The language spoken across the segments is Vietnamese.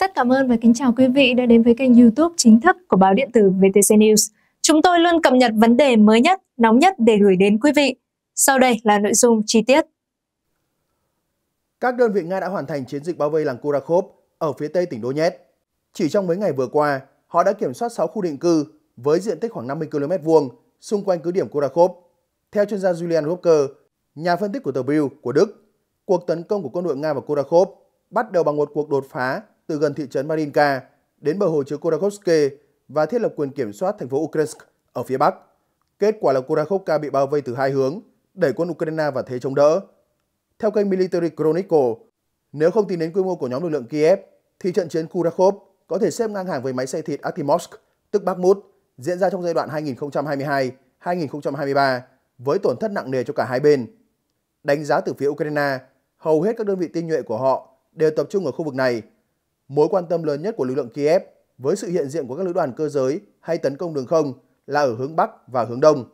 Rất cảm ơn và kính chào quý vị đã đến với kênh youtube chính thức của báo điện tử VTC News. Chúng tôi luôn cập nhật vấn đề mới nhất, nóng nhất để gửi đến quý vị. Sau đây là nội dung chi tiết. Các đơn vị Nga đã hoàn thành chiến dịch bao vây làng Kurakhov ở phía tây tỉnh Donetsk. Chỉ trong mấy ngày vừa qua, họ đã kiểm soát 6 khu định cư với diện tích khoảng 50 km vuông xung quanh cứ điểm Kurakhov. Theo chuyên gia Julian Rocker, nhà phân tích của tờ Bild của Đức, cuộc tấn công của quân đội Nga vào Kurakhov bắt đầu bằng một cuộc đột phá từ gần thị trấn Marinka đến bờ hồ chứa Kurakovsky và thiết lập quyền kiểm soát thành phố Ukraine ở phía Bắc. Kết quả là Kurakovka bị bao vây từ hai hướng, đẩy quân Ukraine vào thế chống đỡ. Theo kênh Military Chronicle, nếu không tính đến quy mô của nhóm lực lượng Kiev, thì trận chiến Kurakov có thể xếp ngang hàng với máy xay thịt Artyomovsk, tức Bakhmut, diễn ra trong giai đoạn 2022-2023 với tổn thất nặng nề cho cả hai bên. Đánh giá từ phía Ukraine, hầu hết các đơn vị tinh nhuệ của họ đều tập trung ở khu vực này Mối quan tâm lớn nhất của lực lượng Kiev với sự hiện diện của các lữ đoàn cơ giới hay tấn công đường không là ở hướng Bắc và hướng Đông.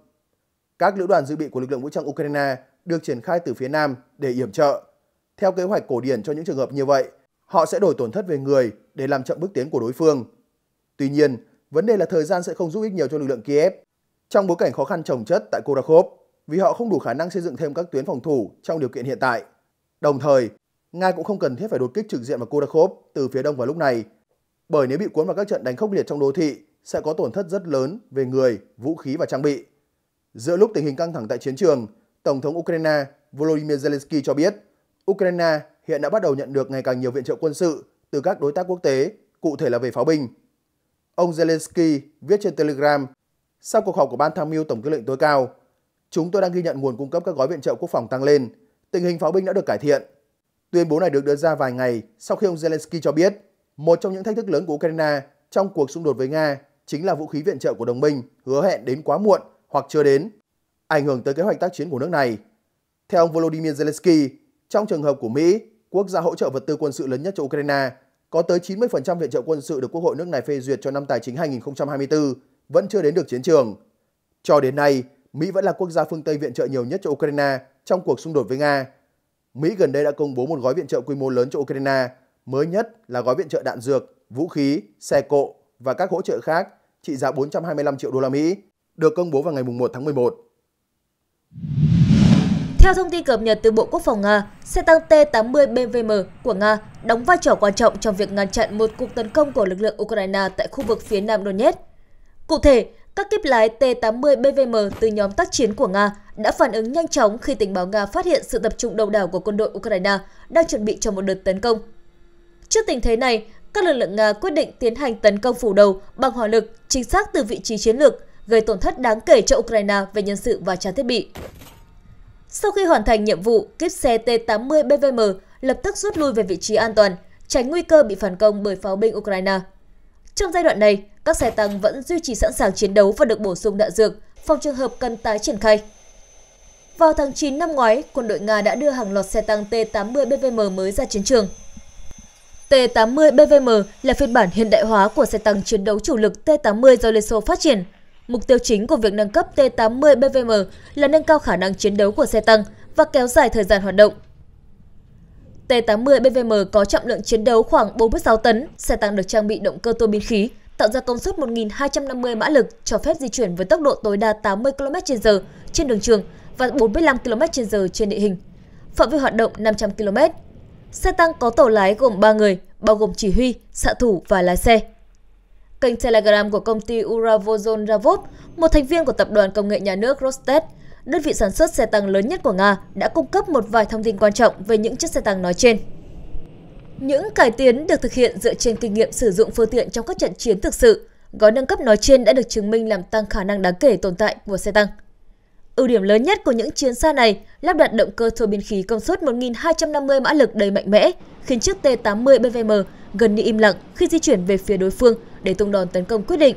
Các lữ đoàn dự bị của lực lượng vũ trang Ukraine được triển khai từ phía Nam để yểm trợ. Theo kế hoạch cổ điển cho những trường hợp như vậy, họ sẽ đổi tổn thất về người để làm chậm bước tiến của đối phương. Tuy nhiên, vấn đề là thời gian sẽ không giúp ích nhiều cho lực lượng Kiev trong bối cảnh khó khăn trồng chất tại Korakhov vì họ không đủ khả năng xây dựng thêm các tuyến phòng thủ trong điều kiện hiện tại. Đồng thời, Nga cũng không cần thiết phải đột kích trực diện vào Kodakov từ phía đông vào lúc này, bởi nếu bị cuốn vào các trận đánh khốc liệt trong đô thị sẽ có tổn thất rất lớn về người, vũ khí và trang bị. Giữa lúc tình hình căng thẳng tại chiến trường, Tổng thống Ukraine Volodymyr Zelensky cho biết Ukraine hiện đã bắt đầu nhận được ngày càng nhiều viện trợ quân sự từ các đối tác quốc tế, cụ thể là về pháo binh. Ông Zelensky viết trên Telegram sau cuộc họp của Ban Tham mưu Tổng tư lệnh tối cao, chúng tôi đang ghi nhận nguồn cung cấp các gói viện trợ quốc phòng tăng lên, tình hình pháo binh đã được cải thiện Tuyên bố này được đưa ra vài ngày sau khi ông Zelensky cho biết một trong những thách thức lớn của Ukraine trong cuộc xung đột với Nga chính là vũ khí viện trợ của đồng minh hứa hẹn đến quá muộn hoặc chưa đến, ảnh hưởng tới kế hoạch tác chiến của nước này. Theo ông Volodymyr Zelensky, trong trường hợp của Mỹ, quốc gia hỗ trợ vật tư quân sự lớn nhất cho Ukraine, có tới 90% viện trợ quân sự được Quốc hội nước này phê duyệt cho năm tài chính 2024 vẫn chưa đến được chiến trường. Cho đến nay, Mỹ vẫn là quốc gia phương Tây viện trợ nhiều nhất cho Ukraine trong cuộc xung đột với Nga. Mỹ gần đây đã công bố một gói viện trợ quy mô lớn cho Ukraine, mới nhất là gói viện trợ đạn dược, vũ khí, xe cộ và các hỗ trợ khác trị giá 425 triệu đô la Mỹ, được công bố vào ngày 1 tháng 11. Theo thông tin cập nhật từ Bộ Quốc phòng Nga, xe tăng T-80 BVM của Nga đóng vai trò quan trọng trong việc ngăn chặn một cuộc tấn công của lực lượng Ukraine tại khu vực phía nam Donetsk. Cụ thể, các kíp lái T-80 BVM từ nhóm tác chiến của Nga đã phản ứng nhanh chóng khi tình báo Nga phát hiện sự tập trung đông đảo của quân đội Ukraine đang chuẩn bị cho một đợt tấn công. Trước tình thế này, các lực lượng Nga quyết định tiến hành tấn công phủ đầu bằng hỏa lực chính xác từ vị trí chiến lược, gây tổn thất đáng kể cho Ukraine về nhân sự và trang thiết bị. Sau khi hoàn thành nhiệm vụ, kíp xe T-80 BVM lập tức rút lui về vị trí an toàn, tránh nguy cơ bị phản công bởi pháo binh Ukraine. Trong giai đoạn này, các xe tăng vẫn duy trì sẵn sàng chiến đấu và được bổ sung đạn dược, phòng trường hợp cần tái triển khai. Vào tháng 9 năm ngoái, quân đội Nga đã đưa hàng loạt xe tăng T-80 BVM mới ra chiến trường. T-80 BVM là phiên bản hiện đại hóa của xe tăng chiến đấu chủ lực T-80 do Liên Xô phát triển. Mục tiêu chính của việc nâng cấp T-80 BVM là nâng cao khả năng chiến đấu của xe tăng và kéo dài thời gian hoạt động. T-80 BVM có trọng lượng chiến đấu khoảng 46 tấn, xe tăng được trang bị động cơ tua biến khí, tạo ra công suất 1.250 mã lực cho phép di chuyển với tốc độ tối đa 80 km/h trên đường trường và 45 km/h trên địa hình. Phạm vi hoạt động 500 km. Xe tăng có tổ lái gồm 3 người, bao gồm chỉ huy, xạ thủ và lái xe. Kênh Telegram của công ty Uravozon Ravot, một thành viên của tập đoàn công nghệ nhà nước Rostet, đơn vị sản xuất xe tăng lớn nhất của Nga, đã cung cấp một vài thông tin quan trọng về những chiếc xe tăng nói trên. Những cải tiến được thực hiện dựa trên kinh nghiệm sử dụng phương tiện trong các trận chiến thực sự, gói nâng cấp nói trên đã được chứng minh làm tăng khả năng đáng kể tồn tại của xe tăng. Ưu điểm lớn nhất của những chiến xa này lắp đặt động cơ thô biến khí công suất 1.250 mã lực đầy mạnh mẽ, khiến chiếc T-80 BVM gần như im lặng khi di chuyển về phía đối phương để tung đòn tấn công quyết định.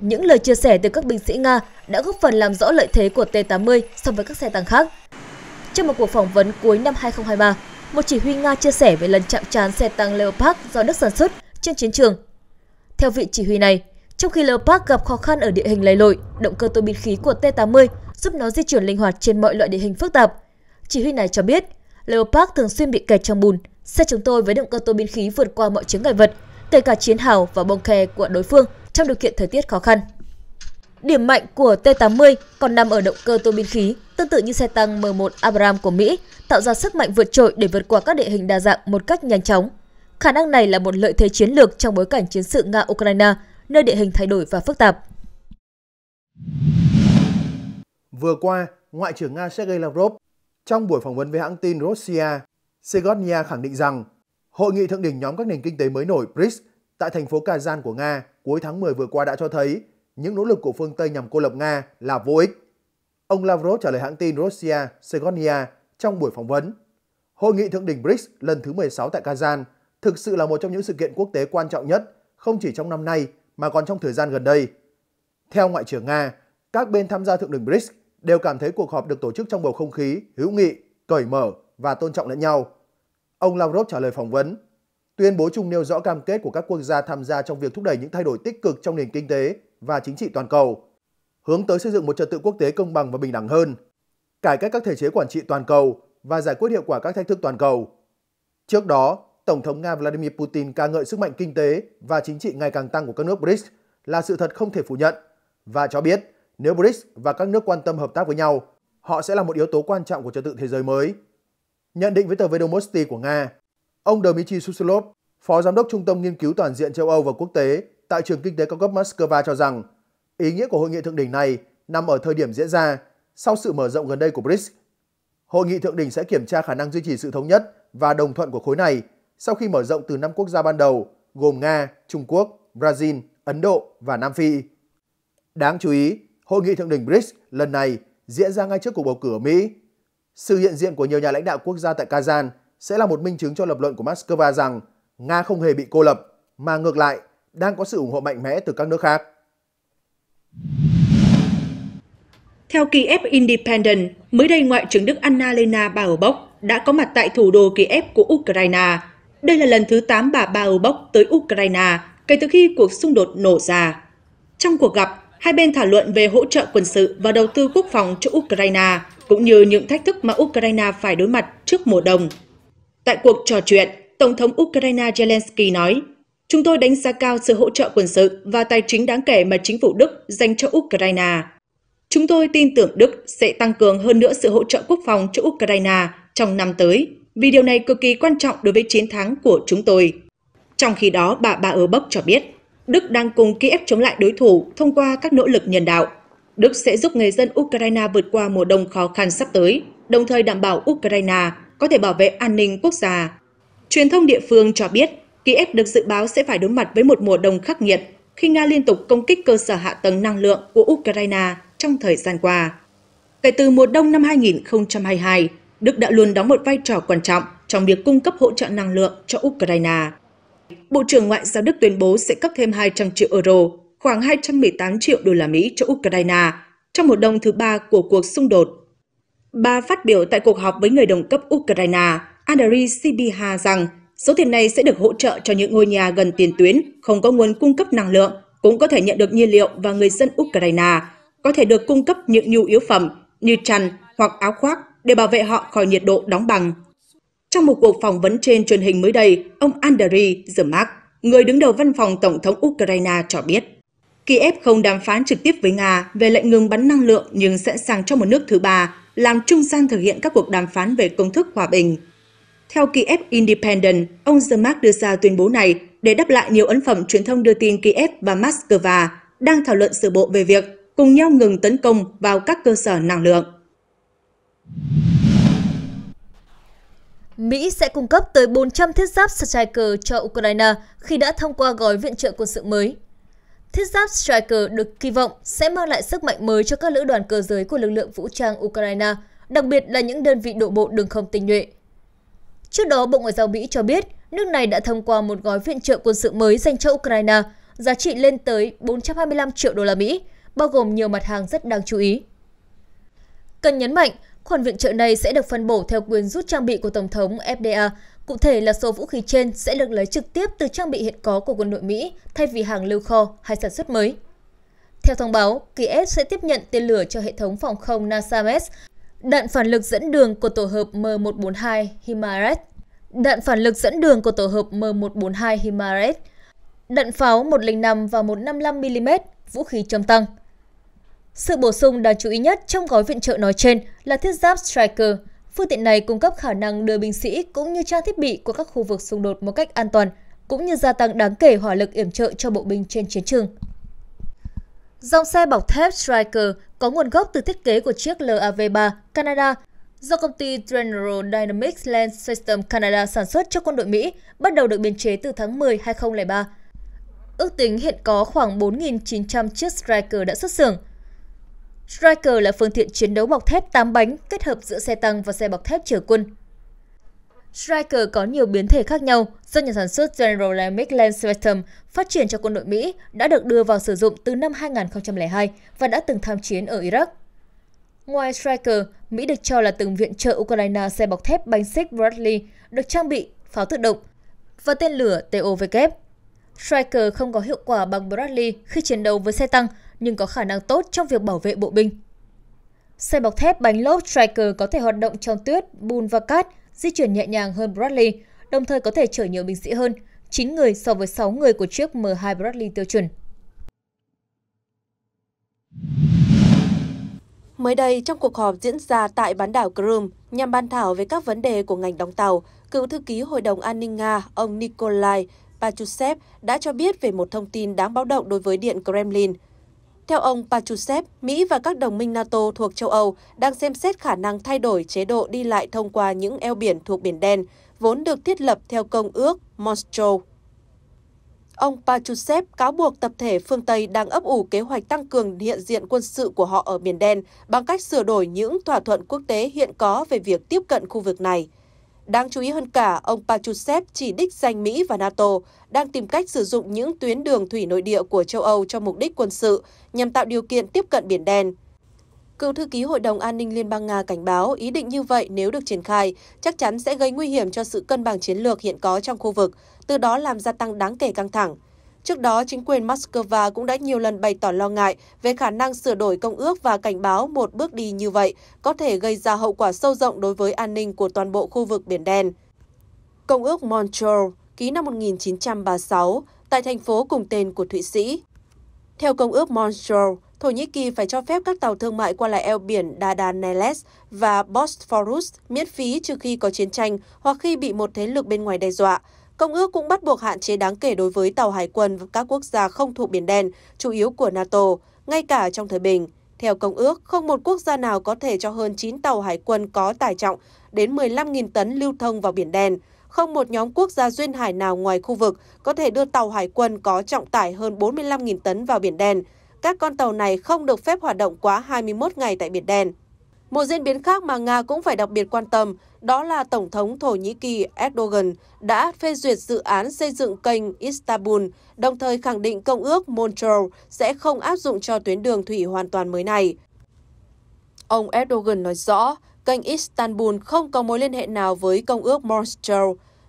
Những lời chia sẻ từ các binh sĩ Nga đã góp phần làm rõ lợi thế của T-80 so với các xe tăng khác. Trong một cuộc phỏng vấn cuối năm 2023, một chỉ huy Nga chia sẻ về lần chạm trán xe tăng Leopard do Đức sản xuất trên chiến trường. Theo vị chỉ huy này, trong khi Leopard gặp khó khăn ở địa hình lầy lội, động cơ tô bin khí của T-80 giúp nó di chuyển linh hoạt trên mọi loại địa hình phức tạp. Chỉ huy này cho biết, Leopard thường xuyên bị kẹt trong bùn. Xe chúng tôi với động cơ tô bin khí vượt qua mọi chướng ngại vật, kể cả chiến hào và bông khe của đối phương trong điều kiện thời tiết khó khăn. Điểm mạnh của T-80 còn nằm ở động cơ tô bin khí tương tự như xe tăng M1 Abrams của Mỹ, tạo ra sức mạnh vượt trội để vượt qua các địa hình đa dạng một cách nhanh chóng. Khả năng này là một lợi thế chiến lược trong bối cảnh chiến sự Nga-Ukraine, nơi địa hình thay đổi và phức tạp. Vừa qua, Ngoại trưởng Nga Sergei Lavrov trong buổi phỏng vấn với hãng tin Russia, Segodnia khẳng định rằng Hội nghị thượng đỉnh nhóm các nền kinh tế mới nổi BRICS tại thành phố Kazan của Nga cuối tháng 10 vừa qua đã cho thấy những nỗ lực của phương Tây nhằm cô lập Nga là vô ích. Ông Lavrov trả lời hãng tin Russia Segonia trong buổi phỏng vấn. Hội nghị thượng đỉnh BRICS lần thứ 16 tại Kazan thực sự là một trong những sự kiện quốc tế quan trọng nhất, không chỉ trong năm nay mà còn trong thời gian gần đây. Theo Ngoại trưởng Nga, các bên tham gia thượng đỉnh BRICS đều cảm thấy cuộc họp được tổ chức trong bầu không khí hữu nghị, cởi mở và tôn trọng lẫn nhau. Ông Lavrov trả lời phỏng vấn, tuyên bố chung nêu rõ cam kết của các quốc gia tham gia trong việc thúc đẩy những thay đổi tích cực trong nền kinh tế và chính trị toàn cầu hướng tới xây dựng một trật tự quốc tế công bằng và bình đẳng hơn, cải cách các thể chế quản trị toàn cầu và giải quyết hiệu quả các thách thức toàn cầu. Trước đó, Tổng thống Nga Vladimir Putin ca ngợi sức mạnh kinh tế và chính trị ngày càng tăng của các nước BRICS là sự thật không thể phủ nhận và cho biết nếu BRICS và các nước quan tâm hợp tác với nhau, họ sẽ là một yếu tố quan trọng của trật tự thế giới mới. Nhận định với tờ Vedomosti của Nga, ông Dmitry Suslov, Phó Giám đốc Trung tâm Nghiên cứu Toàn diện châu Âu và Quốc tế tại Trường Kinh tế Cao cấp Moscow cho rằng Ý nghĩa của hội nghị thượng đỉnh này nằm ở thời điểm diễn ra sau sự mở rộng gần đây của BRICS. Hội nghị thượng đỉnh sẽ kiểm tra khả năng duy trì sự thống nhất và đồng thuận của khối này sau khi mở rộng từ 5 quốc gia ban đầu gồm Nga, Trung Quốc, Brazil, Ấn Độ và Nam Phi. Đáng chú ý, hội nghị thượng đỉnh BRICS lần này diễn ra ngay trước cuộc bầu cử ở Mỹ. Sự hiện diện của nhiều nhà lãnh đạo quốc gia tại Kazan sẽ là một minh chứng cho lập luận của Moscow rằng Nga không hề bị cô lập, mà ngược lại đang có sự ủng hộ mạnh mẽ từ các nước khác. Theo Kiev Independent, mới đây Ngoại trưởng Đức Annalena Baerbock đã có mặt tại thủ đô Kiev của Ukraine. Đây là lần thứ 8 bà Baerbock tới Ukraine kể từ khi cuộc xung đột nổ ra. Trong cuộc gặp, hai bên thảo luận về hỗ trợ quân sự và đầu tư quốc phòng cho Ukraine, cũng như những thách thức mà Ukraine phải đối mặt trước mùa đông. Tại cuộc trò chuyện, Tổng thống Ukraine Zelensky nói Chúng tôi đánh giá cao sự hỗ trợ quân sự và tài chính đáng kể mà chính phủ Đức dành cho Ukraine. Chúng tôi tin tưởng Đức sẽ tăng cường hơn nữa sự hỗ trợ quốc phòng cho Ukraine trong năm tới, vì điều này cực kỳ quan trọng đối với chiến thắng của chúng tôi. Trong khi đó, bà Ba Ơ Bốc cho biết, Đức đang cùng Kiev chống lại đối thủ thông qua các nỗ lực nhân đạo. Đức sẽ giúp người dân Ukraine vượt qua mùa đông khó khăn sắp tới, đồng thời đảm bảo Ukraine có thể bảo vệ an ninh quốc gia. Truyền thông địa phương cho biết Kiev được dự báo sẽ phải đối mặt với một mùa đông khắc nghiệt khi Nga liên tục công kích cơ sở hạ tầng năng lượng của Ukraine trong thời gian qua. Kể từ mùa đông năm 2022, Đức đã luôn đóng một vai trò quan trọng trong việc cung cấp hỗ trợ năng lượng cho Ukraine. Bộ trưởng Ngoại giao Đức tuyên bố sẽ cấp thêm 200 triệu euro, khoảng 218 triệu đô la Mỹ cho Ukraine trong mùa đông thứ ba của cuộc xung đột. Bà phát biểu tại cuộc họp với người đồng cấp Ukraine Andriy Sibiha rằng Số tiền này sẽ được hỗ trợ cho những ngôi nhà gần tiền tuyến, không có nguồn cung cấp năng lượng, cũng có thể nhận được nhiên liệu và người dân Ukraine có thể được cung cấp những nhu yếu phẩm như chăn hoặc áo khoác để bảo vệ họ khỏi nhiệt độ đóng băng. Trong một cuộc phỏng vấn trên truyền hình mới đây, ông Andriy Zermak, người đứng đầu văn phòng Tổng thống Ukraine cho biết, Kiev không đàm phán trực tiếp với Nga về lệnh ngừng bắn năng lượng nhưng sẵn sàng cho một nước thứ ba làm trung gian thực hiện các cuộc đàm phán về công thức hòa bình. Theo Kiev Independent, ông Zermak đưa ra tuyên bố này để đáp lại nhiều ấn phẩm truyền thông đưa tin Kiev và Moscow đang thảo luận sửa bộ về việc cùng nhau ngừng tấn công vào các cơ sở năng lượng. Mỹ sẽ cung cấp tới 400 thiết giáp Striker cho Ukraine khi đã thông qua gói viện trợ quân sự mới. Thiết giáp Striker được kỳ vọng sẽ mang lại sức mạnh mới cho các lữ đoàn cơ giới của lực lượng vũ trang Ukraine, đặc biệt là những đơn vị đổ bộ đường không tinh nhuệ. Trước đó, Bộ Ngoại giao Mỹ cho biết nước này đã thông qua một gói viện trợ quân sự mới dành cho Ukraine, giá trị lên tới 425 triệu đô la Mỹ, bao gồm nhiều mặt hàng rất đáng chú ý. Cần nhấn mạnh, khoản viện trợ này sẽ được phân bổ theo quyền rút trang bị của Tổng thống FDA. Cụ thể là số vũ khí trên sẽ được lấy trực tiếp từ trang bị hiện có của quân đội Mỹ thay vì hàng lưu kho hay sản xuất mới. Theo thông báo, Kiev sẽ tiếp nhận tên lửa cho hệ thống phòng không NASAMS Đạn phản lực dẫn đường của tổ hợp M142 Himares Đạn phản lực dẫn đường của tổ hợp M142 Himares Đạn pháo 105 và 155mm, vũ khí chống tăng Sự bổ sung đáng chú ý nhất trong gói viện trợ nói trên là thiết giáp Striker. Phương tiện này cung cấp khả năng đưa binh sĩ cũng như trang thiết bị của các khu vực xung đột một cách an toàn, cũng như gia tăng đáng kể hỏa lực yểm trợ cho bộ binh trên chiến trường. Dòng xe bọc thép Striker có nguồn gốc từ thiết kế của chiếc LAV3 Canada do công ty General Dynamics Land System Canada sản xuất cho quân đội Mỹ, bắt đầu được biên chế từ tháng 10 2003. Ước tính hiện có khoảng 4.900 chiếc Striker đã xuất xưởng. Striker là phương tiện chiến đấu bọc thép 8 bánh kết hợp giữa xe tăng và xe bọc thép chở quân. Striker có nhiều biến thể khác nhau do nhà sản xuất General Dynamics Land Spectrum phát triển cho quân đội Mỹ đã được đưa vào sử dụng từ năm 2002 và đã từng tham chiến ở Iraq. Ngoài Striker, Mỹ được cho là từng viện trợ Ukraine xe bọc thép bánh xích Bradley được trang bị pháo tự động và tên lửa TOVK. Striker không có hiệu quả bằng Bradley khi chiến đấu với xe tăng, nhưng có khả năng tốt trong việc bảo vệ bộ binh. Xe bọc thép bánh lốp Striker có thể hoạt động trong tuyết, bùn và cát – di chuyển nhẹ nhàng hơn Bradley, đồng thời có thể chở nhiều binh sĩ hơn, 9 người so với 6 người của chiếc M2 Bradley tiêu chuẩn. Mới đây, trong cuộc họp diễn ra tại bán đảo Crimea nhằm bàn thảo về các vấn đề của ngành đóng tàu, cựu thư ký Hội đồng An ninh Nga ông Nikolai Pachusev đã cho biết về một thông tin đáng báo động đối với Điện Kremlin – theo ông Pachusev, Mỹ và các đồng minh NATO thuộc châu Âu đang xem xét khả năng thay đổi chế độ đi lại thông qua những eo biển thuộc Biển Đen, vốn được thiết lập theo Công ước Montreux. Ông Pachusev cáo buộc tập thể phương Tây đang ấp ủ kế hoạch tăng cường hiện diện quân sự của họ ở Biển Đen bằng cách sửa đổi những thỏa thuận quốc tế hiện có về việc tiếp cận khu vực này – Đáng chú ý hơn cả, ông Pachusev chỉ đích danh Mỹ và NATO đang tìm cách sử dụng những tuyến đường thủy nội địa của châu Âu cho mục đích quân sự nhằm tạo điều kiện tiếp cận Biển Đen. Cựu thư ký Hội đồng An ninh Liên bang Nga cảnh báo ý định như vậy nếu được triển khai chắc chắn sẽ gây nguy hiểm cho sự cân bằng chiến lược hiện có trong khu vực, từ đó làm gia tăng đáng kể căng thẳng. Trước đó, chính quyền Moscow cũng đã nhiều lần bày tỏ lo ngại về khả năng sửa đổi công ước và cảnh báo một bước đi như vậy có thể gây ra hậu quả sâu rộng đối với an ninh của toàn bộ khu vực Biển Đen. Công ước Montreal ký năm 1936 tại thành phố cùng tên của Thụy Sĩ. Theo công ước Montreal, Thổ Nhĩ Kỳ phải cho phép các tàu thương mại qua lại eo biển Dardanelles và Bosphorus miễn phí trừ khi có chiến tranh hoặc khi bị một thế lực bên ngoài đe dọa. Công ước cũng bắt buộc hạn chế đáng kể đối với tàu hải quân và các quốc gia không thuộc Biển Đen, chủ yếu của NATO, ngay cả trong thời bình. Theo Công ước, không một quốc gia nào có thể cho hơn 9 tàu hải quân có tải trọng đến 15.000 tấn lưu thông vào Biển Đen. Không một nhóm quốc gia duyên hải nào ngoài khu vực có thể đưa tàu hải quân có trọng tải hơn 45.000 tấn vào Biển Đen. Các con tàu này không được phép hoạt động quá 21 ngày tại Biển Đen. Một diễn biến khác mà Nga cũng phải đặc biệt quan tâm đó là Tổng thống Thổ Nhĩ Kỳ Erdogan đã phê duyệt dự án xây dựng kênh Istanbul, đồng thời khẳng định Công ước Montreal sẽ không áp dụng cho tuyến đường thủy hoàn toàn mới này. Ông Erdogan nói rõ, kênh Istanbul không có mối liên hệ nào với Công ước Montreal.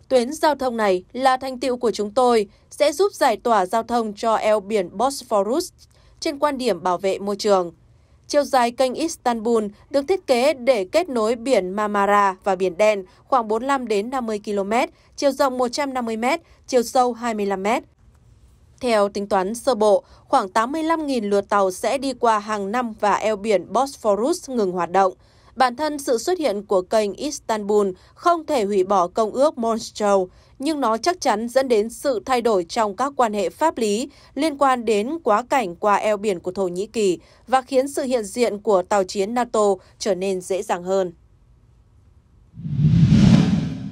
Tuyến giao thông này là thành tựu của chúng tôi, sẽ giúp giải tỏa giao thông cho eo biển Bosphorus trên quan điểm bảo vệ môi trường. Chiều dài kênh Istanbul được thiết kế để kết nối biển Marmara và biển Đen khoảng 45 đến 50 km, chiều rộng 150 m, chiều sâu 25 m. Theo tính toán sơ bộ, khoảng 85.000 lượt tàu sẽ đi qua hàng năm và eo biển Bosphorus ngừng hoạt động. Bản thân sự xuất hiện của kênh Istanbul không thể hủy bỏ công ước Montreux nhưng nó chắc chắn dẫn đến sự thay đổi trong các quan hệ pháp lý liên quan đến quá cảnh qua eo biển của Thổ Nhĩ Kỳ và khiến sự hiện diện của tàu chiến NATO trở nên dễ dàng hơn.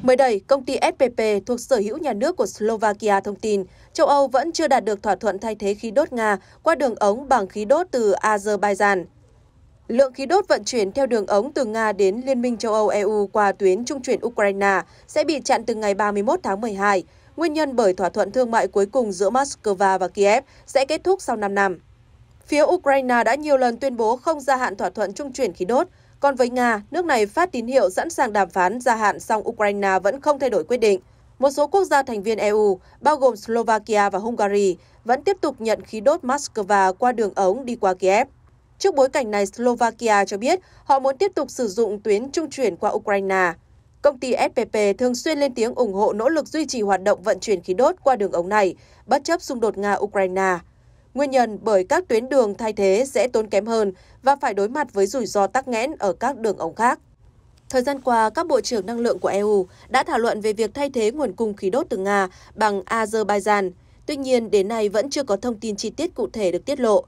Mới đây, công ty SPP thuộc sở hữu nhà nước của Slovakia thông tin, châu Âu vẫn chưa đạt được thỏa thuận thay thế khí đốt Nga qua đường ống bằng khí đốt từ Azerbaijan lượng khí đốt vận chuyển theo đường ống từ Nga đến Liên minh châu Âu EU qua tuyến trung chuyển Ukraine sẽ bị chặn từ ngày 31 tháng 12, nguyên nhân bởi thỏa thuận thương mại cuối cùng giữa Moscow và Kiev sẽ kết thúc sau 5 năm. Phía Ukraine đã nhiều lần tuyên bố không gia hạn thỏa thuận trung chuyển khí đốt, còn với Nga, nước này phát tín hiệu sẵn sàng đàm phán gia hạn song Ukraine vẫn không thay đổi quyết định. Một số quốc gia thành viên EU, bao gồm Slovakia và Hungary, vẫn tiếp tục nhận khí đốt Moscow qua đường ống đi qua Kiev. Trước bối cảnh này, Slovakia cho biết họ muốn tiếp tục sử dụng tuyến trung chuyển qua Ukraine. Công ty SPP thường xuyên lên tiếng ủng hộ nỗ lực duy trì hoạt động vận chuyển khí đốt qua đường ống này, bất chấp xung đột Nga-Ukraine. Nguyên nhân bởi các tuyến đường thay thế sẽ tốn kém hơn và phải đối mặt với rủi ro tắc nghẽn ở các đường ống khác. Thời gian qua, các bộ trưởng năng lượng của EU đã thảo luận về việc thay thế nguồn cung khí đốt từ Nga bằng Azerbaijan. Tuy nhiên, đến nay vẫn chưa có thông tin chi tiết cụ thể được tiết lộ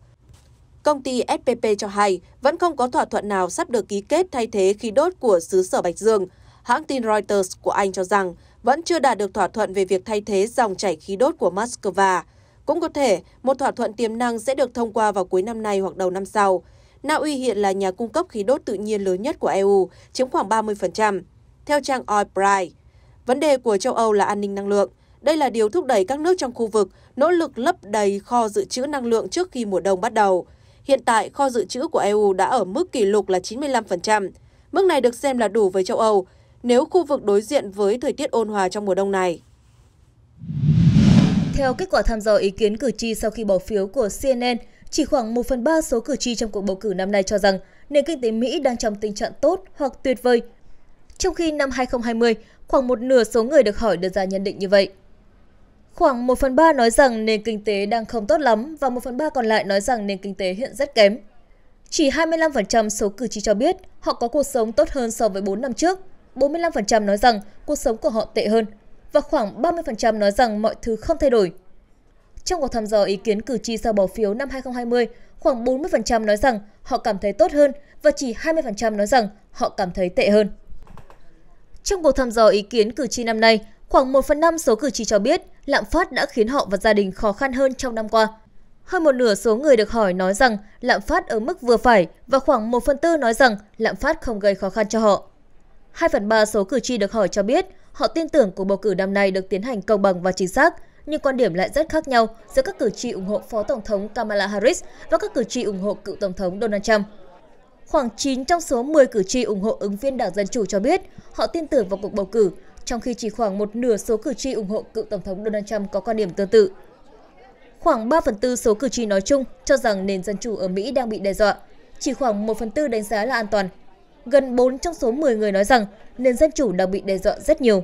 công ty SPP cho hay vẫn không có thỏa thuận nào sắp được ký kết thay thế khí đốt của xứ sở Bạch Dương. Hãng tin Reuters của Anh cho rằng vẫn chưa đạt được thỏa thuận về việc thay thế dòng chảy khí đốt của Moscow. Cũng có thể một thỏa thuận tiềm năng sẽ được thông qua vào cuối năm nay hoặc đầu năm sau. Na Uy hiện là nhà cung cấp khí đốt tự nhiên lớn nhất của EU, chiếm khoảng 30%, theo trang Oil Price. Vấn đề của châu Âu là an ninh năng lượng. Đây là điều thúc đẩy các nước trong khu vực nỗ lực lấp đầy kho dự trữ năng lượng trước khi mùa đông bắt đầu. Hiện tại, kho dự trữ của EU đã ở mức kỷ lục là 95%. Mức này được xem là đủ với châu Âu, nếu khu vực đối diện với thời tiết ôn hòa trong mùa đông này. Theo kết quả thăm dò ý kiến cử tri sau khi bỏ phiếu của CNN, chỉ khoảng 1 phần 3 số cử tri trong cuộc bầu cử năm nay cho rằng nền kinh tế Mỹ đang trong tình trạng tốt hoặc tuyệt vời. Trong khi năm 2020, khoảng một nửa số người được hỏi đưa ra nhận định như vậy. Khoảng 1 phần 3 nói rằng nền kinh tế đang không tốt lắm và 1 phần 3 còn lại nói rằng nền kinh tế hiện rất kém. Chỉ 25% số cử tri cho biết họ có cuộc sống tốt hơn so với 4 năm trước, 45% nói rằng cuộc sống của họ tệ hơn và khoảng 30% nói rằng mọi thứ không thay đổi. Trong cuộc thăm dò ý kiến cử tri sau bỏ phiếu năm 2020, khoảng 40% nói rằng họ cảm thấy tốt hơn và chỉ 20% nói rằng họ cảm thấy tệ hơn. Trong cuộc thăm dò ý kiến cử tri năm nay, Khoảng 1 phần 5 số cử tri cho biết lạm phát đã khiến họ và gia đình khó khăn hơn trong năm qua. Hơn một nửa số người được hỏi nói rằng lạm phát ở mức vừa phải và khoảng 1 phần tư nói rằng lạm phát không gây khó khăn cho họ. 2 phần 3 số cử tri được hỏi cho biết họ tin tưởng cuộc bầu cử năm nay được tiến hành công bằng và chính xác, nhưng quan điểm lại rất khác nhau giữa các cử tri ủng hộ Phó Tổng thống Kamala Harris và các cử tri ủng hộ cựu Tổng thống Donald Trump. Khoảng 9 trong số 10 cử tri ủng hộ ứng viên Đảng Dân Chủ cho biết họ tin tưởng vào cuộc bầu cử trong khi chỉ khoảng một nửa số cử tri ủng hộ cựu Tổng thống Donald Trump có quan điểm tương tự. Khoảng 3 phần tư số cử tri nói chung cho rằng nền dân chủ ở Mỹ đang bị đe dọa, chỉ khoảng 1 phần tư đánh giá là an toàn. Gần 4 trong số 10 người nói rằng nền dân chủ đang bị đe dọa rất nhiều.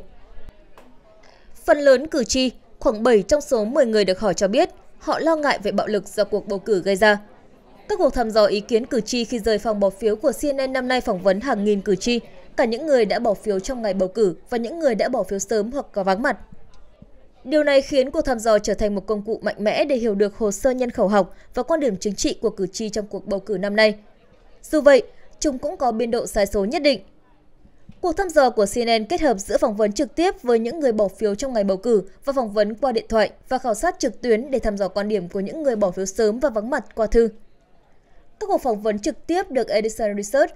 Phần lớn cử tri, khoảng 7 trong số 10 người được hỏi cho biết họ lo ngại về bạo lực do cuộc bầu cử gây ra. Các cuộc thăm dò ý kiến cử tri khi rời phòng bỏ phiếu của CNN năm nay phỏng vấn hàng nghìn cử tri cả những người đã bỏ phiếu trong ngày bầu cử và những người đã bỏ phiếu sớm hoặc có vắng mặt. Điều này khiến cuộc thăm dò trở thành một công cụ mạnh mẽ để hiểu được hồ sơ nhân khẩu học và quan điểm chính trị của cử tri trong cuộc bầu cử năm nay. Dù vậy, chúng cũng có biên độ sai số nhất định. Cuộc thăm dò của CNN kết hợp giữa phỏng vấn trực tiếp với những người bỏ phiếu trong ngày bầu cử và phỏng vấn qua điện thoại và khảo sát trực tuyến để thăm dò quan điểm của những người bỏ phiếu sớm và vắng mặt qua thư. Các cuộc phỏng vấn trực tiếp được Edison Research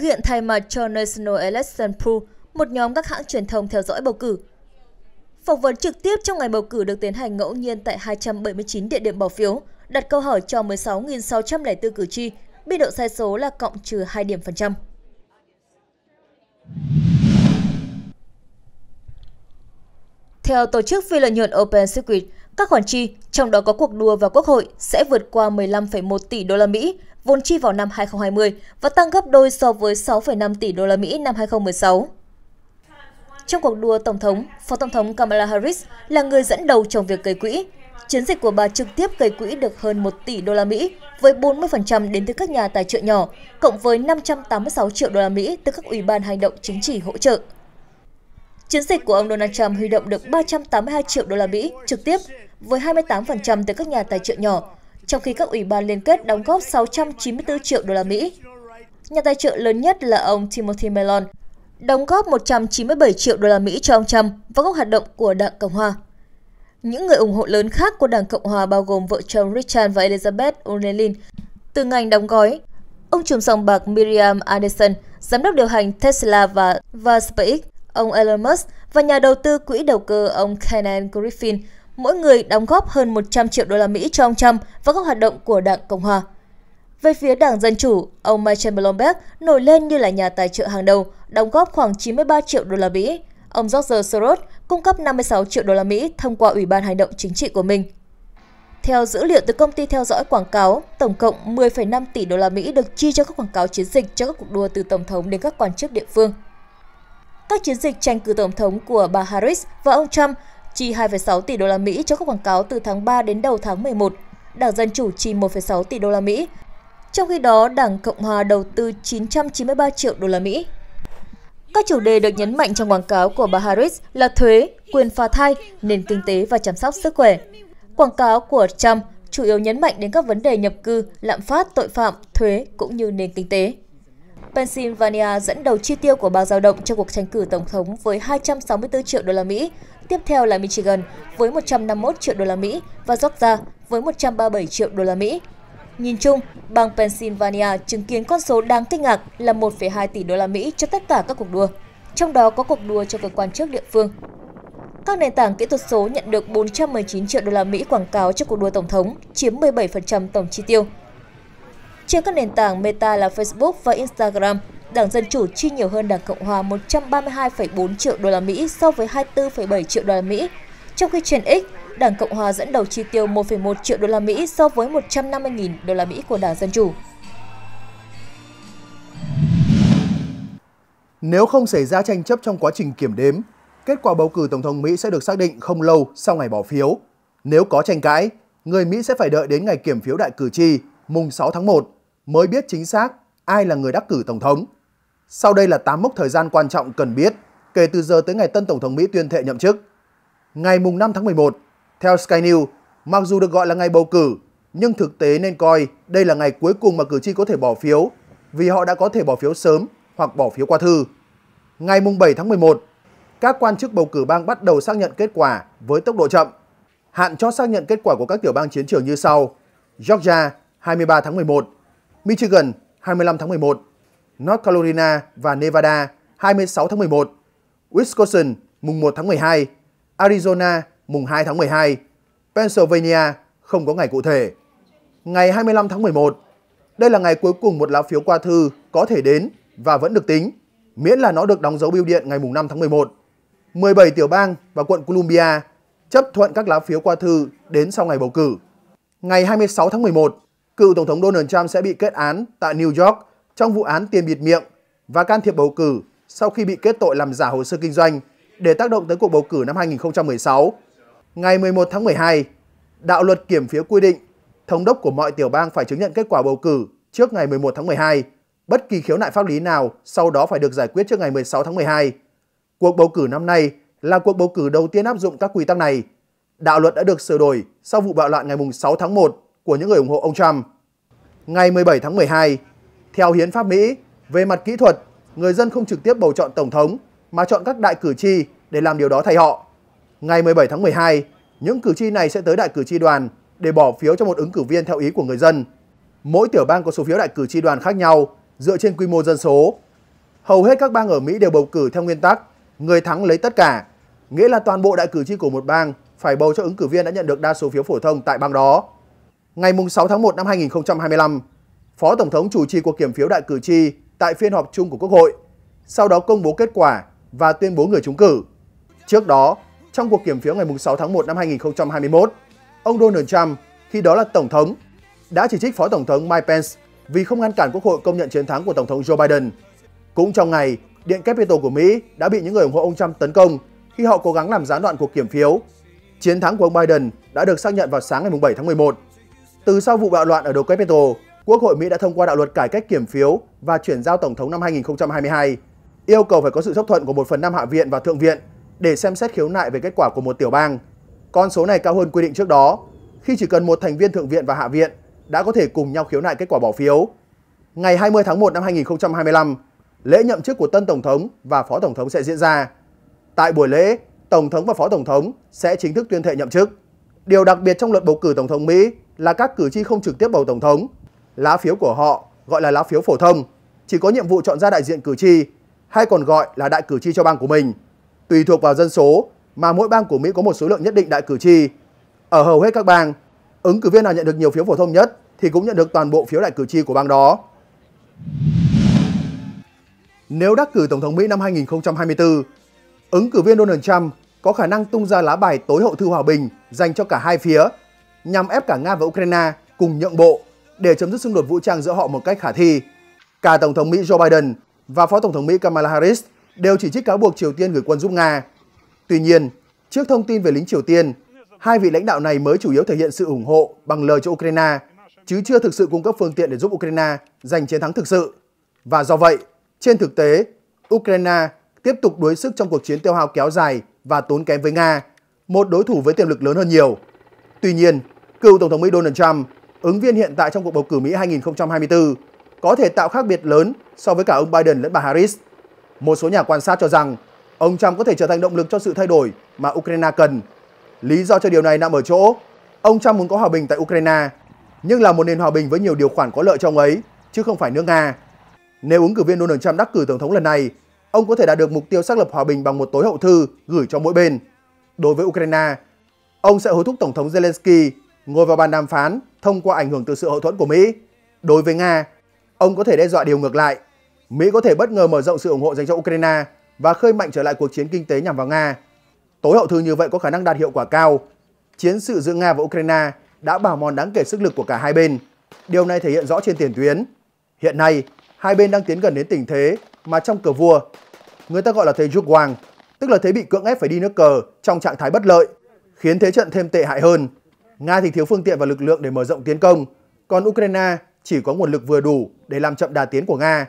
Hiện thay mặt cho National Election Pool, một nhóm các hãng truyền thông theo dõi bầu cử. Phỏng vấn trực tiếp trong ngày bầu cử được tiến hành ngẫu nhiên tại 279 địa điểm bỏ phiếu, đặt câu hỏi cho 16.604 cử tri, biên độ sai số là cộng trừ 2 điểm phần trăm. Theo tổ chức phi lợi nhuận Open Circuit, các khoản chi, trong đó có cuộc đua vào Quốc hội, sẽ vượt qua 15,1 tỷ đô la Mỹ, vốn chi vào năm 2020 và tăng gấp đôi so với 6,5 tỷ đô la Mỹ năm 2016. Trong cuộc đua tổng thống, Phó tổng thống Kamala Harris là người dẫn đầu trong việc gây quỹ. Chiến dịch của bà trực tiếp gây quỹ được hơn 1 tỷ đô la Mỹ với 40% đến từ các nhà tài trợ nhỏ, cộng với 586 triệu đô la Mỹ từ các ủy ban hành động chính trị hỗ trợ. Chiến dịch của ông Donald Trump huy động được 382 triệu đô la Mỹ trực tiếp với 28% từ các nhà tài trợ nhỏ trong khi các ủy ban liên kết đóng góp 694 triệu đô la Mỹ. Nhà tài trợ lớn nhất là ông Timothy Mellon, đóng góp 197 triệu đô la Mỹ cho ông Trump và các hoạt động của Đảng Cộng hòa. Những người ủng hộ lớn khác của Đảng Cộng hòa bao gồm vợ chồng Richard và Elizabeth O'Neill từ ngành đóng gói, ông chùm sòng bạc Miriam Anderson, giám đốc điều hành Tesla và, và SpaceX, ông Elon Musk và nhà đầu tư quỹ đầu cơ ông Kenneth Griffin mỗi người đóng góp hơn 100 triệu đô la Mỹ cho ông Trump và các hoạt động của Đảng Cộng hòa. Về phía Đảng Dân Chủ, ông Michael Bloomberg nổi lên như là nhà tài trợ hàng đầu, đóng góp khoảng 93 triệu đô la Mỹ. Ông George Soros cung cấp 56 triệu đô la Mỹ thông qua Ủy ban Hành động Chính trị của mình. Theo dữ liệu từ công ty theo dõi quảng cáo, tổng cộng 10,5 tỷ đô la Mỹ được chi cho các quảng cáo chiến dịch cho các cuộc đua từ tổng thống đến các quan chức địa phương. Các chiến dịch tranh cử tổng thống của bà Harris và ông Trump chi 2,6 tỷ đô la Mỹ cho các quảng cáo từ tháng 3 đến đầu tháng 11. Đảng Dân Chủ chi 1,6 tỷ đô la Mỹ. Trong khi đó, Đảng Cộng hòa đầu tư 993 triệu đô la Mỹ. Các chủ đề được nhấn mạnh trong quảng cáo của bà Harris là thuế, quyền phá thai, nền kinh tế và chăm sóc sức khỏe. Quảng cáo của Trump chủ yếu nhấn mạnh đến các vấn đề nhập cư, lạm phát, tội phạm, thuế cũng như nền kinh tế. Pennsylvania dẫn đầu chi tiêu của bang giao động trong cuộc tranh cử tổng thống với 264 triệu đô la Mỹ, Tiếp theo là Michigan với 151 triệu đô la Mỹ và Georgia với 137 triệu đô la Mỹ. Nhìn chung, bang Pennsylvania chứng kiến con số đáng kinh ngạc là 1,2 tỷ đô la Mỹ cho tất cả các cuộc đua, trong đó có cuộc đua cho cơ quan chức địa phương. Các nền tảng kỹ thuật số nhận được 419 triệu đô la Mỹ quảng cáo cho cuộc đua tổng thống, chiếm 17% tổng chi tiêu. Trên các nền tảng meta là Facebook và Instagram, Đảng Dân chủ chi nhiều hơn Đảng Cộng hòa 132,4 triệu đô la Mỹ so với 24,7 triệu đô la Mỹ, trong khi trên X, Đảng Cộng hòa dẫn đầu chi tiêu 1,1 triệu đô la Mỹ so với 150.000 đô la Mỹ của Đảng Dân chủ. Nếu không xảy ra tranh chấp trong quá trình kiểm đếm, kết quả bầu cử tổng thống Mỹ sẽ được xác định không lâu sau ngày bỏ phiếu. Nếu có tranh cãi, người Mỹ sẽ phải đợi đến ngày kiểm phiếu đại cử tri mùng 6 tháng 1 mới biết chính xác ai là người đắc cử tổng thống. Sau đây là 8 mốc thời gian quan trọng cần biết kể từ giờ tới ngày tân Tổng thống Mỹ tuyên thệ nhậm chức. Ngày mùng 5 tháng 11, theo Sky News, mặc dù được gọi là ngày bầu cử, nhưng thực tế nên coi đây là ngày cuối cùng mà cử tri có thể bỏ phiếu vì họ đã có thể bỏ phiếu sớm hoặc bỏ phiếu qua thư. Ngày mùng 7 tháng 11, các quan chức bầu cử bang bắt đầu xác nhận kết quả với tốc độ chậm. Hạn cho xác nhận kết quả của các tiểu bang chiến trường như sau: Georgia 23 tháng 11, Michigan 25 tháng 11, North Carolina và Nevada 26 tháng 11, Wisconsin mùng 1 tháng 12, Arizona mùng 2 tháng 12, Pennsylvania không có ngày cụ thể. Ngày 25 tháng 11, đây là ngày cuối cùng một lá phiếu qua thư có thể đến và vẫn được tính, miễn là nó được đóng dấu bưu điện ngày mùng 5 tháng 11. 17 tiểu bang và quận Columbia chấp thuận các lá phiếu qua thư đến sau ngày bầu cử. Ngày 26 tháng 11, cựu Tổng thống Donald Trump sẽ bị kết án tại New York trong vụ án tiền bịt miệng và can thiệp bầu cử sau khi bị kết tội làm giả hồ sơ kinh doanh để tác động tới cuộc bầu cử năm 2016. Ngày 11 tháng 12, đạo luật kiểm phiếu quy định thống đốc của mọi tiểu bang phải chứng nhận kết quả bầu cử trước ngày 11 tháng 12. Bất kỳ khiếu nại pháp lý nào sau đó phải được giải quyết trước ngày 16 tháng 12. Cuộc bầu cử năm nay là cuộc bầu cử đầu tiên áp dụng các quy tắc này. Đạo luật đã được sửa đổi sau vụ bạo loạn ngày 6 tháng 1 của những người ủng hộ ông Trump. Ngày 17 tháng 12, theo hiến pháp Mỹ, về mặt kỹ thuật, người dân không trực tiếp bầu chọn tổng thống mà chọn các đại cử tri để làm điều đó thay họ. Ngày 17 tháng 12, những cử tri này sẽ tới đại cử tri đoàn để bỏ phiếu cho một ứng cử viên theo ý của người dân. Mỗi tiểu bang có số phiếu đại cử tri đoàn khác nhau dựa trên quy mô dân số. Hầu hết các bang ở Mỹ đều bầu cử theo nguyên tắc người thắng lấy tất cả, nghĩa là toàn bộ đại cử tri của một bang phải bầu cho ứng cử viên đã nhận được đa số phiếu phổ thông tại bang đó. Ngày 6 tháng 1 năm 2025, Phó Tổng thống chủ trì cuộc kiểm phiếu đại cử tri tại phiên họp chung của Quốc hội, sau đó công bố kết quả và tuyên bố người trúng cử. Trước đó, trong cuộc kiểm phiếu ngày 6 tháng 1 năm 2021, ông Donald Trump, khi đó là Tổng thống, đã chỉ trích Phó Tổng thống Mike Pence vì không ngăn cản Quốc hội công nhận chiến thắng của Tổng thống Joe Biden. Cũng trong ngày, Điện Capitol của Mỹ đã bị những người ủng hộ ông Trump tấn công khi họ cố gắng làm gián đoạn cuộc kiểm phiếu. Chiến thắng của ông Biden đã được xác nhận vào sáng ngày 7 tháng 11. Từ sau vụ bạo loạn ở đầu Capitol, Quốc hội Mỹ đã thông qua đạo luật cải cách kiểm phiếu và chuyển giao Tổng thống năm 2022, yêu cầu phải có sự chấp thuận của một phần năm Hạ viện và Thượng viện để xem xét khiếu nại về kết quả của một tiểu bang. Con số này cao hơn quy định trước đó, khi chỉ cần một thành viên Thượng viện và Hạ viện đã có thể cùng nhau khiếu nại kết quả bỏ phiếu. Ngày 20 tháng 1 năm 2025, lễ nhậm chức của tân Tổng thống và Phó Tổng thống sẽ diễn ra. Tại buổi lễ, Tổng thống và Phó Tổng thống sẽ chính thức tuyên thệ nhậm chức. Điều đặc biệt trong luật bầu cử Tổng thống Mỹ là các cử tri không trực tiếp bầu Tổng thống lá phiếu của họ gọi là lá phiếu phổ thông, chỉ có nhiệm vụ chọn ra đại diện cử tri hay còn gọi là đại cử tri cho bang của mình. Tùy thuộc vào dân số mà mỗi bang của Mỹ có một số lượng nhất định đại cử tri. Ở hầu hết các bang, ứng cử viên nào nhận được nhiều phiếu phổ thông nhất thì cũng nhận được toàn bộ phiếu đại cử tri của bang đó. Nếu đắc cử Tổng thống Mỹ năm 2024, ứng cử viên Donald Trump có khả năng tung ra lá bài tối hậu thư hòa bình dành cho cả hai phía nhằm ép cả Nga và Ukraine cùng nhượng bộ để chấm dứt xung đột vũ trang giữa họ một cách khả thi. Cả Tổng thống Mỹ Joe Biden và Phó Tổng thống Mỹ Kamala Harris đều chỉ trích cáo buộc Triều Tiên gửi quân giúp Nga. Tuy nhiên, trước thông tin về lính Triều Tiên, hai vị lãnh đạo này mới chủ yếu thể hiện sự ủng hộ bằng lời cho Ukraine, chứ chưa thực sự cung cấp phương tiện để giúp Ukraine giành chiến thắng thực sự. Và do vậy, trên thực tế, Ukraine tiếp tục đối sức trong cuộc chiến tiêu hao kéo dài và tốn kém với Nga, một đối thủ với tiềm lực lớn hơn nhiều. Tuy nhiên, cựu Tổng thống Mỹ Donald Trump ứng viên hiện tại trong cuộc bầu cử Mỹ 2024 có thể tạo khác biệt lớn so với cả ông Biden lẫn bà Harris. Một số nhà quan sát cho rằng ông Trump có thể trở thành động lực cho sự thay đổi mà Ukraine cần. Lý do cho điều này nằm ở chỗ ông Trump muốn có hòa bình tại Ukraine, nhưng là một nền hòa bình với nhiều điều khoản có lợi cho ông ấy, chứ không phải nước Nga. Nếu ứng cử viên Donald Trump đắc cử tổng thống lần này, ông có thể đạt được mục tiêu xác lập hòa bình bằng một tối hậu thư gửi cho mỗi bên. Đối với Ukraine, ông sẽ hối thúc Tổng thống Zelensky ngồi vào bàn đàm phán thông qua ảnh hưởng từ sự hậu thuẫn của Mỹ. Đối với Nga, ông có thể đe dọa điều ngược lại. Mỹ có thể bất ngờ mở rộng sự ủng hộ dành cho Ukraine và khơi mạnh trở lại cuộc chiến kinh tế nhằm vào Nga. Tối hậu thư như vậy có khả năng đạt hiệu quả cao. Chiến sự giữa Nga và Ukraine đã bào mòn đáng kể sức lực của cả hai bên. Điều này thể hiện rõ trên tiền tuyến. Hiện nay, hai bên đang tiến gần đến tình thế mà trong cờ vua, người ta gọi là thế Jukwang, tức là thế bị cưỡng ép phải đi nước cờ trong trạng thái bất lợi, khiến thế trận thêm tệ hại hơn. Nga thì thiếu phương tiện và lực lượng để mở rộng tiến công, còn Ukraine chỉ có nguồn lực vừa đủ để làm chậm đà tiến của Nga.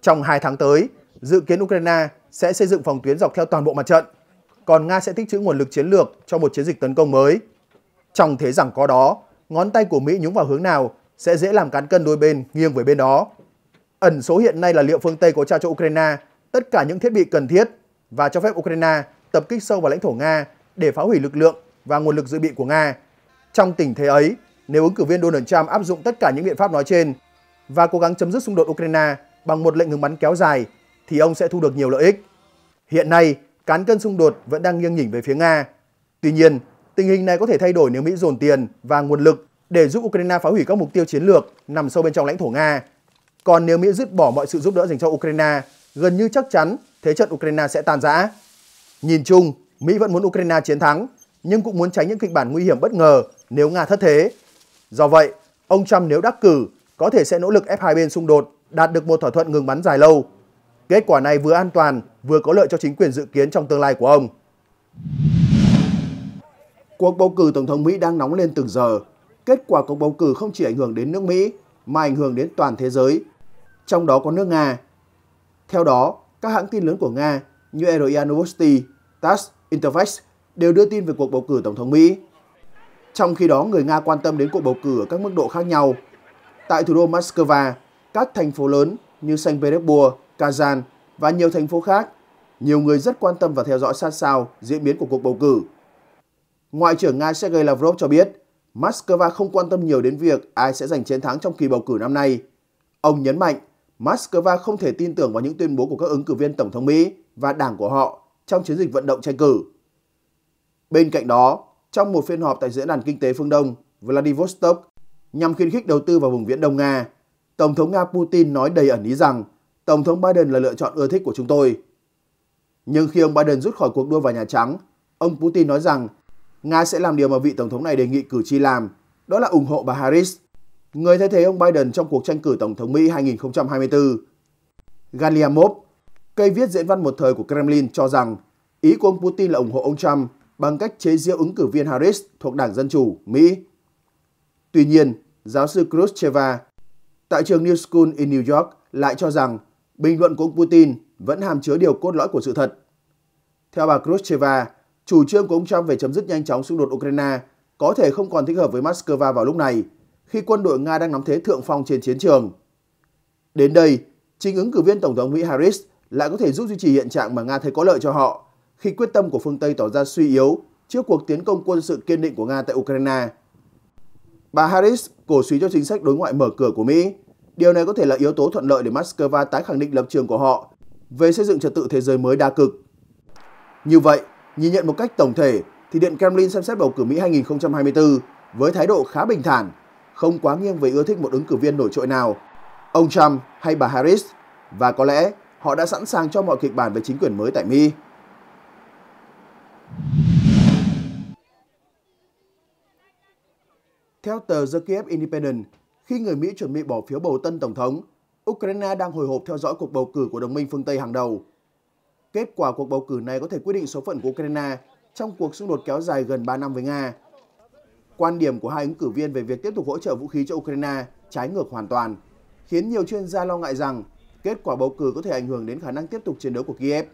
Trong 2 tháng tới, dự kiến Ukraine sẽ xây dựng phòng tuyến dọc theo toàn bộ mặt trận, còn Nga sẽ tích trữ nguồn lực chiến lược cho một chiến dịch tấn công mới. Trong thế rằng có đó, ngón tay của Mỹ nhúng vào hướng nào sẽ dễ làm cán cân đôi bên nghiêng về bên đó. Ẩn số hiện nay là liệu phương Tây có trao cho Ukraine tất cả những thiết bị cần thiết và cho phép Ukraine tập kích sâu vào lãnh thổ Nga để phá hủy lực lượng và nguồn lực dự bị của Nga. Trong tình thế ấy, nếu ứng cử viên Donald Trump áp dụng tất cả những biện pháp nói trên và cố gắng chấm dứt xung đột Ukraine bằng một lệnh ngừng bắn kéo dài, thì ông sẽ thu được nhiều lợi ích. Hiện nay, cán cân xung đột vẫn đang nghiêng nhỉnh về phía Nga. Tuy nhiên, tình hình này có thể thay đổi nếu Mỹ dồn tiền và nguồn lực để giúp Ukraine phá hủy các mục tiêu chiến lược nằm sâu bên trong lãnh thổ Nga. Còn nếu Mỹ dứt bỏ mọi sự giúp đỡ dành cho Ukraine, gần như chắc chắn thế trận Ukraine sẽ tan rã. Nhìn chung, Mỹ vẫn muốn Ukraine chiến thắng, nhưng cũng muốn tránh những kịch bản nguy hiểm bất ngờ nếu Nga thất thế. Do vậy, ông Trump nếu đắc cử có thể sẽ nỗ lực ép hai bên xung đột đạt được một thỏa thuận ngừng bắn dài lâu. Kết quả này vừa an toàn vừa có lợi cho chính quyền dự kiến trong tương lai của ông. Cuộc bầu cử tổng thống Mỹ đang nóng lên từng giờ. Kết quả cuộc bầu cử không chỉ ảnh hưởng đến nước Mỹ mà ảnh hưởng đến toàn thế giới, trong đó có nước Nga. Theo đó, các hãng tin lớn của Nga như RIA Novosti, TASS, Interfax đều đưa tin về cuộc bầu cử tổng thống Mỹ trong khi đó, người Nga quan tâm đến cuộc bầu cử ở các mức độ khác nhau. Tại thủ đô Moscow, các thành phố lớn như Saint Petersburg, Kazan và nhiều thành phố khác, nhiều người rất quan tâm và theo dõi sát sao diễn biến của cuộc bầu cử. Ngoại trưởng Nga Sergei Lavrov cho biết, Moscow không quan tâm nhiều đến việc ai sẽ giành chiến thắng trong kỳ bầu cử năm nay. Ông nhấn mạnh, Moscow không thể tin tưởng vào những tuyên bố của các ứng cử viên Tổng thống Mỹ và đảng của họ trong chiến dịch vận động tranh cử. Bên cạnh đó, trong một phiên họp tại Diễn đàn Kinh tế Phương Đông, Vladivostok, nhằm khuyến khích đầu tư vào vùng Viễn Đông Nga, Tổng thống Nga Putin nói đầy ẩn ý rằng Tổng thống Biden là lựa chọn ưa thích của chúng tôi. Nhưng khi ông Biden rút khỏi cuộc đua vào Nhà Trắng, ông Putin nói rằng Nga sẽ làm điều mà vị Tổng thống này đề nghị cử tri làm, đó là ủng hộ bà Harris, người thay thế ông Biden trong cuộc tranh cử Tổng thống Mỹ 2024. Galyamov, cây viết diễn văn một thời của Kremlin cho rằng ý của ông Putin là ủng hộ ông Trump bằng cách chế giễu ứng cử viên Harris thuộc Đảng Dân Chủ, Mỹ. Tuy nhiên, giáo sư Khrushcheva tại trường New School in New York lại cho rằng bình luận của ông Putin vẫn hàm chứa điều cốt lõi của sự thật. Theo bà Khrushcheva, chủ trương của ông Trump về chấm dứt nhanh chóng xung đột Ukraine có thể không còn thích hợp với Moscow vào lúc này, khi quân đội Nga đang nắm thế thượng phong trên chiến trường. Đến đây, chính ứng cử viên Tổng thống Mỹ Harris lại có thể giúp duy trì hiện trạng mà Nga thấy có lợi cho họ khi quyết tâm của phương Tây tỏ ra suy yếu trước cuộc tiến công quân sự kiên định của Nga tại Ukraine. Bà Harris cổ suý cho chính sách đối ngoại mở cửa của Mỹ. Điều này có thể là yếu tố thuận lợi để Moscow tái khẳng định lập trường của họ về xây dựng trật tự thế giới mới đa cực. Như vậy, nhìn nhận một cách tổng thể thì Điện Kremlin xem xét bầu cử Mỹ 2024 với thái độ khá bình thản, không quá nghiêng về ưa thích một ứng cử viên nổi trội nào, ông Trump hay bà Harris, và có lẽ họ đã sẵn sàng cho mọi kịch bản về chính quyền mới tại Mỹ. Theo tờ The Kiev Independent, khi người Mỹ chuẩn bị bỏ phiếu bầu tân tổng thống, Ukraine đang hồi hộp theo dõi cuộc bầu cử của đồng minh phương Tây hàng đầu. Kết quả cuộc bầu cử này có thể quyết định số phận của Ukraine trong cuộc xung đột kéo dài gần 3 năm với Nga. Quan điểm của hai ứng cử viên về việc tiếp tục hỗ trợ vũ khí cho Ukraine trái ngược hoàn toàn, khiến nhiều chuyên gia lo ngại rằng kết quả bầu cử có thể ảnh hưởng đến khả năng tiếp tục chiến đấu của Kiev.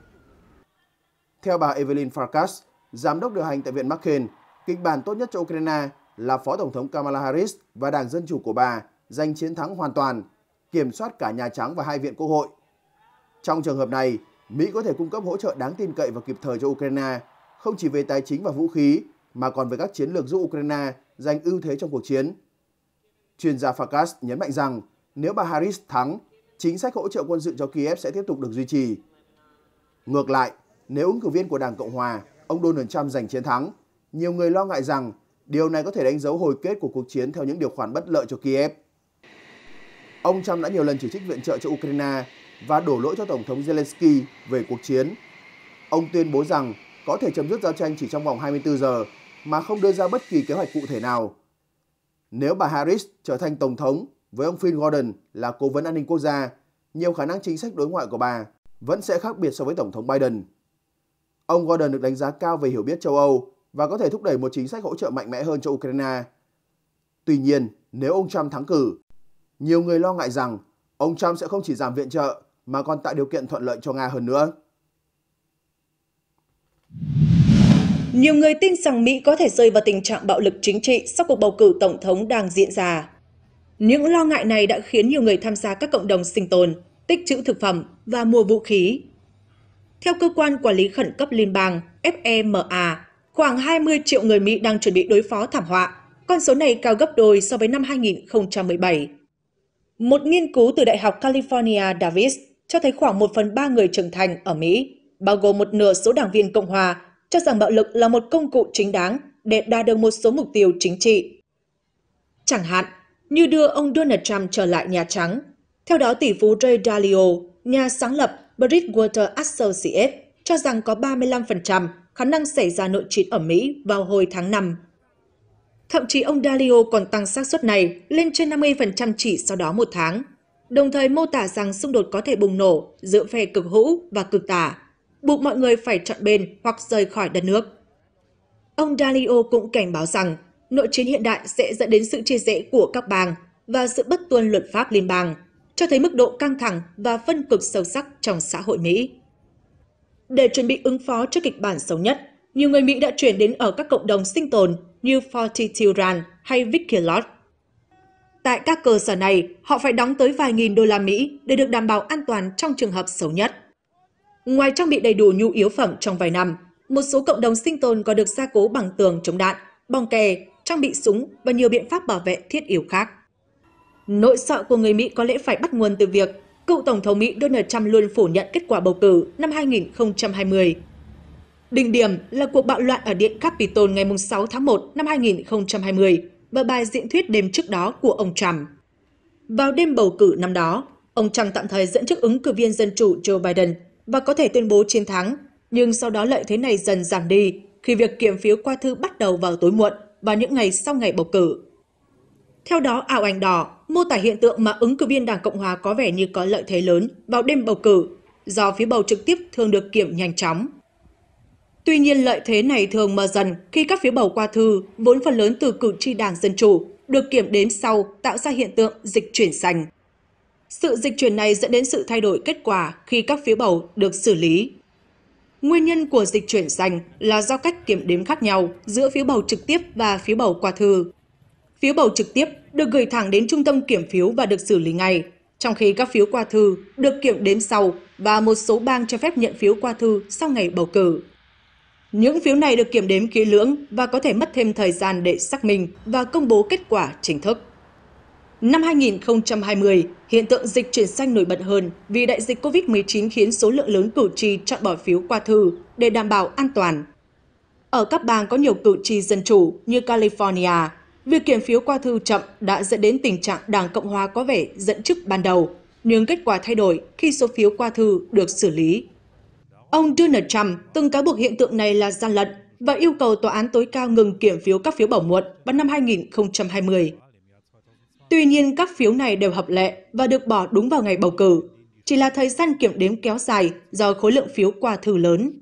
Theo bà Evelyn Farkas, giám đốc điều hành tại Viện Marken, kịch bản tốt nhất cho Ukraine là Phó Tổng thống Kamala Harris và Đảng Dân Chủ của bà giành chiến thắng hoàn toàn, kiểm soát cả Nhà Trắng và hai viện quốc hội. Trong trường hợp này, Mỹ có thể cung cấp hỗ trợ đáng tin cậy và kịp thời cho Ukraine, không chỉ về tài chính và vũ khí, mà còn về các chiến lược giúp Ukraine giành ưu thế trong cuộc chiến. Chuyên gia Farkas nhấn mạnh rằng nếu bà Harris thắng, chính sách hỗ trợ quân sự cho Kiev sẽ tiếp tục được duy trì. Ngược lại, nếu ứng cử viên của Đảng Cộng Hòa, ông Donald Trump giành chiến thắng, nhiều người lo ngại rằng Điều này có thể đánh dấu hồi kết của cuộc chiến theo những điều khoản bất lợi cho Kiev. Ông Trump đã nhiều lần chỉ trích viện trợ cho Ukraine và đổ lỗi cho Tổng thống Zelensky về cuộc chiến. Ông tuyên bố rằng có thể chấm dứt giao tranh chỉ trong vòng 24 giờ mà không đưa ra bất kỳ kế hoạch cụ thể nào. Nếu bà Harris trở thành Tổng thống với ông Phil Gordon là cố vấn an ninh quốc gia, nhiều khả năng chính sách đối ngoại của bà vẫn sẽ khác biệt so với Tổng thống Biden. Ông Gordon được đánh giá cao về hiểu biết châu Âu và có thể thúc đẩy một chính sách hỗ trợ mạnh mẽ hơn cho Ukraine. Tuy nhiên, nếu ông Trump thắng cử, nhiều người lo ngại rằng ông Trump sẽ không chỉ giảm viện trợ mà còn tạo điều kiện thuận lợi cho Nga hơn nữa. Nhiều người tin rằng Mỹ có thể rơi vào tình trạng bạo lực chính trị sau cuộc bầu cử tổng thống đang diễn ra. Những lo ngại này đã khiến nhiều người tham gia các cộng đồng sinh tồn, tích trữ thực phẩm và mua vũ khí. Theo cơ quan quản lý khẩn cấp liên bang FEMA, khoảng 20 triệu người Mỹ đang chuẩn bị đối phó thảm họa. Con số này cao gấp đôi so với năm 2017. Một nghiên cứu từ Đại học California Davis cho thấy khoảng 1 phần 3 người trưởng thành ở Mỹ, bao gồm một nửa số đảng viên Cộng Hòa, cho rằng bạo lực là một công cụ chính đáng để đạt được một số mục tiêu chính trị. Chẳng hạn, như đưa ông Donald Trump trở lại Nhà Trắng. Theo đó, tỷ phú Ray Dalio, nhà sáng lập Bridgewater Associates, cho rằng có 35% khả năng xảy ra nội chiến ở Mỹ vào hồi tháng 5. Thậm chí ông Dalio còn tăng xác suất này lên trên 50% chỉ sau đó một tháng, đồng thời mô tả rằng xung đột có thể bùng nổ giữa phe cực hữu và cực tả, buộc mọi người phải chọn bên hoặc rời khỏi đất nước. Ông Dalio cũng cảnh báo rằng nội chiến hiện đại sẽ dẫn đến sự chia rẽ của các bang và sự bất tuân luật pháp liên bang, cho thấy mức độ căng thẳng và phân cực sâu sắc trong xã hội Mỹ. Để chuẩn bị ứng phó cho kịch bản xấu nhất, nhiều người Mỹ đã chuyển đến ở các cộng đồng sinh tồn như Forty Fortituran hay Vicky Lodge. Tại các cơ sở này, họ phải đóng tới vài nghìn đô la Mỹ để được đảm bảo an toàn trong trường hợp xấu nhất. Ngoài trang bị đầy đủ nhu yếu phẩm trong vài năm, một số cộng đồng sinh tồn còn được gia cố bằng tường chống đạn, bong kè, trang bị súng và nhiều biện pháp bảo vệ thiết yếu khác. Nỗi sợ của người Mỹ có lẽ phải bắt nguồn từ việc cựu Tổng thống Mỹ Donald Trump luôn phủ nhận kết quả bầu cử năm 2020. Đỉnh điểm là cuộc bạo loạn ở Điện Capitol ngày 6 tháng 1 năm 2020 và bài diễn thuyết đêm trước đó của ông Trump. Vào đêm bầu cử năm đó, ông Trump tạm thời dẫn trước ứng cử viên Dân Chủ Joe Biden và có thể tuyên bố chiến thắng, nhưng sau đó lợi thế này dần giảm đi khi việc kiểm phiếu qua thư bắt đầu vào tối muộn và những ngày sau ngày bầu cử. Theo đó, ảo ảnh đỏ mô tả hiện tượng mà ứng cử viên Đảng Cộng hòa có vẻ như có lợi thế lớn vào đêm bầu cử, do phiếu bầu trực tiếp thường được kiểm nhanh chóng. Tuy nhiên, lợi thế này thường mờ dần khi các phiếu bầu qua thư, vốn phần lớn từ cử tri Đảng Dân Chủ, được kiểm đếm sau tạo ra hiện tượng dịch chuyển xanh. Sự dịch chuyển này dẫn đến sự thay đổi kết quả khi các phiếu bầu được xử lý. Nguyên nhân của dịch chuyển xanh là do cách kiểm đếm khác nhau giữa phiếu bầu trực tiếp và phiếu bầu qua thư. Phiếu bầu trực tiếp được gửi thẳng đến trung tâm kiểm phiếu và được xử lý ngay, trong khi các phiếu qua thư được kiểm đếm sau và một số bang cho phép nhận phiếu qua thư sau ngày bầu cử. Những phiếu này được kiểm đếm kỹ lưỡng và có thể mất thêm thời gian để xác minh và công bố kết quả chính thức. Năm 2020, hiện tượng dịch chuyển xanh nổi bật hơn vì đại dịch COVID-19 khiến số lượng lớn cử tri chọn bỏ phiếu qua thư để đảm bảo an toàn. Ở các bang có nhiều cử tri dân chủ như California, Việc kiểm phiếu qua thư chậm đã dẫn đến tình trạng Đảng Cộng Hòa có vẻ dẫn chức ban đầu, nhưng kết quả thay đổi khi số phiếu qua thư được xử lý. Ông Donald Trump từng cáo buộc hiện tượng này là gian lận và yêu cầu tòa án tối cao ngừng kiểm phiếu các phiếu bỏ muộn vào năm 2020. Tuy nhiên, các phiếu này đều hợp lệ và được bỏ đúng vào ngày bầu cử, chỉ là thời gian kiểm đếm kéo dài do khối lượng phiếu qua thư lớn.